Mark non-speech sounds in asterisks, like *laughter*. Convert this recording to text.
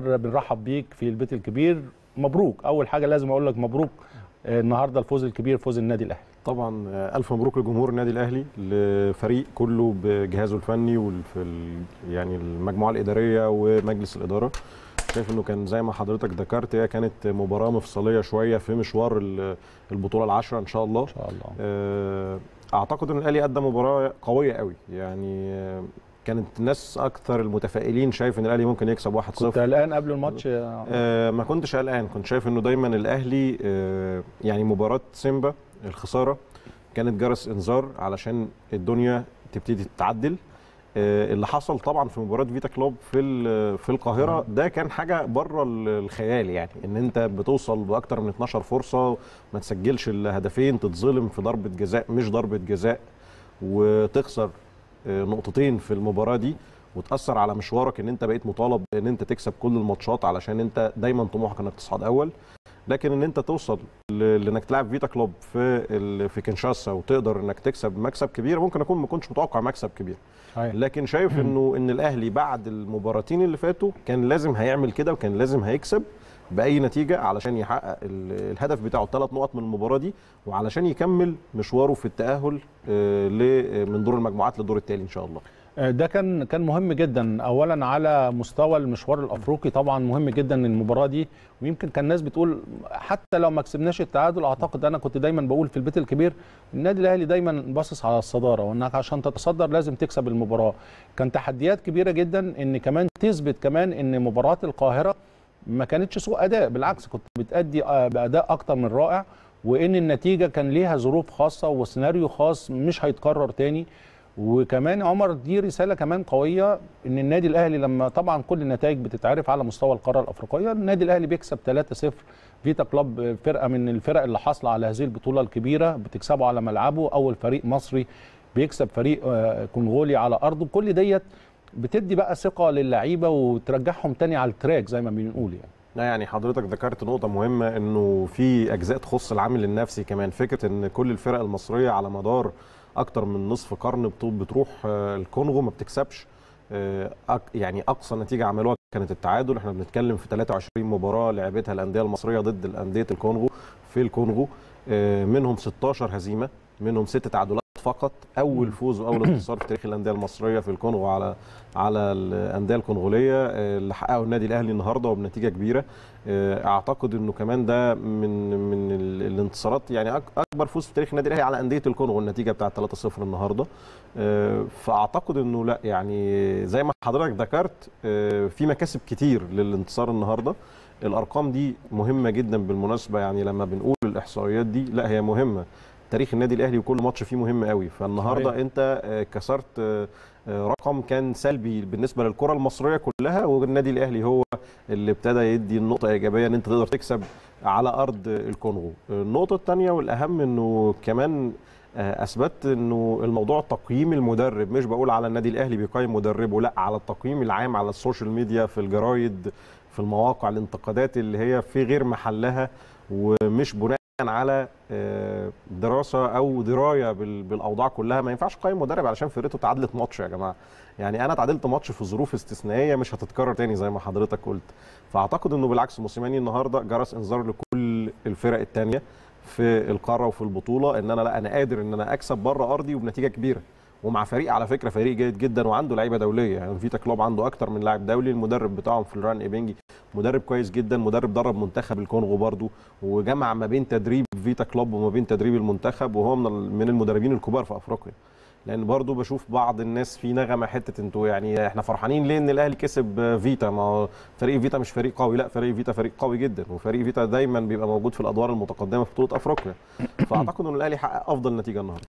مقر بنرحب بيك في البيت الكبير مبروك اول حاجه لازم اقول لك مبروك آه، النهارده الفوز الكبير فوز النادي الاهلي طبعا آه، الف مبروك لجمهور النادي الاهلي لفريق كله بجهازه الفني وفي يعني المجموعه الاداريه ومجلس الاداره شايف انه كان زي ما حضرتك ذكرت هي كانت مباراه مفصليه شويه في مشوار البطوله العاشره ان شاء الله ان شاء الله آه، اعتقد ان الاهلي قدم مباراه قويه قوي يعني كانت الناس اكثر المتفائلين شايف ان الاهلي ممكن يكسب 1-0 كنت قلقان قبل الماتش آه ما كنتش قلقان كنت شايف انه دايما الاهلي آه يعني مباراه سيمبا الخساره كانت جرس انذار علشان الدنيا تبتدي تتعدل آه اللي حصل طبعا في مباراه فيتا كلوب في في القاهره ده كان حاجه بره الخيال يعني ان انت بتوصل باكثر من 12 فرصه ما تسجلش الهدفين تتظلم في ضربه جزاء مش ضربه جزاء وتخسر نقطتين في المباراه دي وتاثر على مشوارك ان انت بقيت مطالب ان انت تكسب كل الماتشات علشان انت دايما طموحك انك تصعد اول لكن ان انت توصل لانك تلعب فيتا كلوب في في كينشاسا وتقدر انك تكسب مكسب كبير ممكن اكون ما كنتش متوقع مكسب كبير لكن شايف انه ان الاهلي بعد المباراتين اللي فاتوا كان لازم هيعمل كده وكان لازم هيكسب باي نتيجه علشان يحقق الهدف بتاعه الثلاث نقط من المباراه دي وعلشان يكمل مشواره في التاهل آه، من دور المجموعات للدور التالي ان شاء الله آه، ده كان كان مهم جدا اولا على مستوى المشوار الافريقي طبعا مهم جدا المباراه دي ويمكن كان الناس بتقول حتى لو ما كسبناش التعادل اعتقد انا كنت دايما بقول في البيت الكبير النادي الاهلي دايما باصص على الصداره وانك عشان تتصدر لازم تكسب المباراه كان تحديات كبيره جدا ان كمان تثبت كمان ان مباراه القاهره ما كانتش سوء اداء بالعكس كنت بتادي آه، باداء اكتر من رائع وان النتيجه كان ليها ظروف خاصه وسيناريو خاص مش هيتكرر تاني وكمان عمر دي رساله كمان قويه ان النادي الاهلي لما طبعا كل النتائج بتتعرف على مستوى القاره الافريقيه النادي الاهلي بيكسب 3-0 فيتا كلوب فرقه من الفرق اللي حاصله على هذه البطوله الكبيره بتكسبه على ملعبه اول فريق مصري بيكسب فريق آه، كونغولي على ارضه كل ديت بتدي بقى ثقه للعيبه وترجعهم تاني على التراك زي ما بنقول يعني لا يعني حضرتك ذكرت نقطة مهمة انه في اجزاء تخص العامل النفسي كمان فكرة ان كل الفرق المصرية على مدار اكتر من نصف قرن بتروح آه، الكونغو ما بتكسبش آه، يعني اقصى نتيجه عملوها كانت التعادل احنا بنتكلم في 23 مباراه لعبتها الانديه المصريه ضد الانديه الكونغو في الكونغو آه، منهم 16 هزيمه منهم ست تعادلات فقط اول فوز واول *clears throat* انتصار في تاريخ الانديه المصريه في الكونغو على على الانديه الكونغوليه آه، اللي حققه النادي الاهلي النهارده وبنتيجه كبيره آه، اعتقد انه كمان ده من من الانتصارات يعني اكبر فوز في تاريخ النادي الاهلي على انديه الكونغو النتيجه بتاعت 3-0 النهارده آه، فاعتقد انه لا يعني زي ما حضرتك ذكرت في مكاسب كتير للانتصار النهارده الارقام دي مهمه جدا بالمناسبه يعني لما بنقول الاحصائيات دي لا هي مهمه تاريخ النادي الاهلي وكل ماتش فيه مهم قوي فالنهارده صحيح. انت آه، كسرت آه، آه، رقم كان سلبي بالنسبه للكره المصريه كلها والنادي الاهلي هو اللي ابتدى يدي النقطه ايجابيه ان انت تقدر تكسب على ارض الكونغو النقطه الثانيه والاهم انه كمان اثبت انه الموضوع تقييم المدرب مش بقول على النادي الاهلي بيقيم مدربه لا على التقييم العام على السوشيال ميديا في الجرايد في المواقع الانتقادات اللي هي في غير محلها ومش بناء على آه، دراسه او درايه بالاوضاع كلها ما ينفعش اقيم مدرب علشان فرقته تعادلت ماتش يا جماعه يعني انا تعادلت ماتش في ظروف استثنائيه مش هتتكرر تاني زي ما حضرتك قلت فاعتقد انه بالعكس موسيماني النهارده جرس انذار لكل الفرق الثانيه في القاره وفي البطوله ان انا لا انا قادر ان انا اكسب بره ارضي وبنتيجه كبيره ومع فريق على فكره فريق جيد جدا وعنده لعيبه دوليه يعني فيتا كلوب عنده اكتر من لاعب دولي المدرب بتاعهم فلوران ايبنجي مدرب كويس جدا مدرب درب منتخب الكونغو برضه وجمع ما بين تدريب فيتا كلوب وما بين تدريب المنتخب وهو من المدربين الكبار في افريقيا لان برضو بشوف بعض الناس في نغمه حته انتوا يعني احنا فرحانين ليه ان الاهلي كسب فيتا ما فريق فيتا مش فريق قوي لا فريق فيتا فريق قوي جدا وفريق فيتا دايما بيبقى موجود في الادوار المتقدمه في بطوله افريقيا فاعتقد ان الاهلي حقق افضل نتيجه النهارده